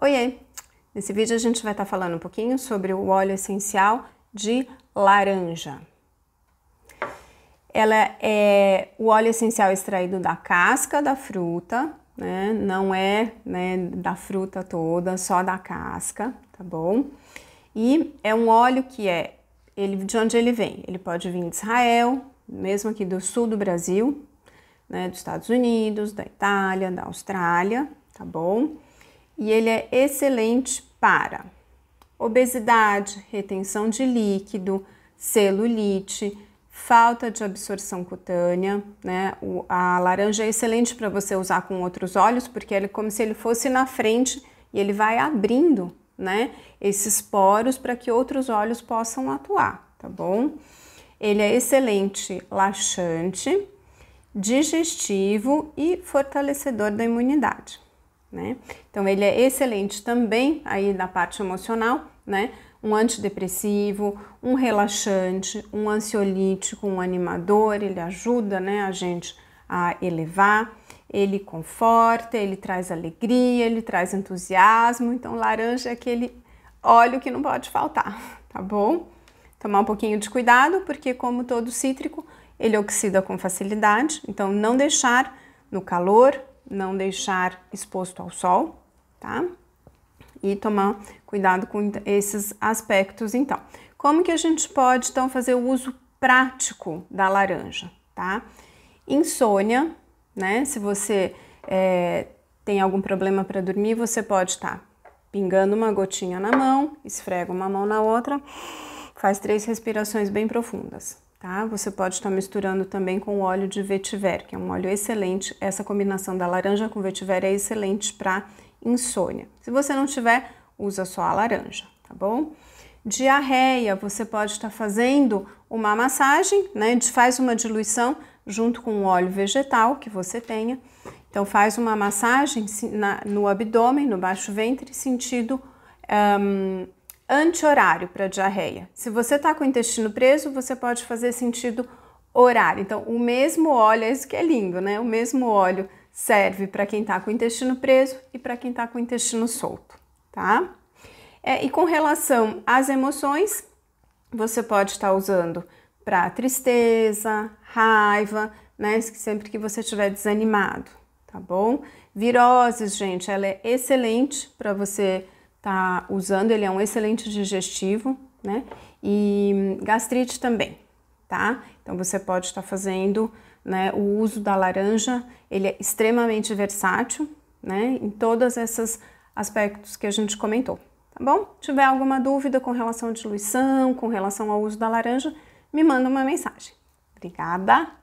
Oiê! Nesse vídeo a gente vai estar tá falando um pouquinho sobre o óleo essencial de laranja. Ela é o óleo essencial extraído da casca da fruta, né? Não é né, da fruta toda, só da casca, tá bom? E é um óleo que é ele, de onde ele vem? Ele pode vir de Israel, mesmo aqui do sul do Brasil, né, dos Estados Unidos, da Itália, da Austrália, tá bom? e ele é excelente para obesidade, retenção de líquido, celulite, falta de absorção cutânea, né? O, a laranja é excelente para você usar com outros olhos, porque ele é como se ele fosse na frente e ele vai abrindo, né? Esses poros para que outros olhos possam atuar, tá bom? Ele é excelente laxante, digestivo e fortalecedor da imunidade né? Então ele é excelente também aí na parte emocional, né? Um antidepressivo, um relaxante, um ansiolítico, um animador, ele ajuda, né, a gente a elevar, ele conforta, ele traz alegria, ele traz entusiasmo. Então laranja é aquele óleo que não pode faltar, tá bom? Tomar um pouquinho de cuidado, porque como todo cítrico, ele oxida com facilidade, então não deixar no calor não deixar exposto ao sol, tá? E tomar cuidado com esses aspectos, então. Como que a gente pode, então, fazer o uso prático da laranja, tá? Insônia, né? Se você é, tem algum problema para dormir, você pode estar tá pingando uma gotinha na mão, esfrega uma mão na outra, faz três respirações bem profundas tá? Você pode estar misturando também com óleo de vetiver, que é um óleo excelente. Essa combinação da laranja com vetiver é excelente para insônia. Se você não tiver, usa só a laranja, tá bom? Diarreia, você pode estar fazendo uma massagem, né? Faz uma diluição junto com o óleo vegetal que você tenha. Então faz uma massagem no abdômen, no baixo ventre, sentido um, anti-horário para diarreia. Se você está com o intestino preso, você pode fazer sentido horário. Então, o mesmo óleo, é isso que é lindo, né? O mesmo óleo serve para quem está com o intestino preso e para quem está com o intestino solto, tá? É, e com relação às emoções, você pode estar tá usando para tristeza, raiva, né? Sempre que você estiver desanimado, tá bom? Viroses, gente, ela é excelente para você tá usando, ele é um excelente digestivo, né? E gastrite também, tá? Então você pode estar fazendo né, o uso da laranja, ele é extremamente versátil, né? Em todos esses aspectos que a gente comentou, tá bom? tiver alguma dúvida com relação à diluição, com relação ao uso da laranja, me manda uma mensagem. Obrigada!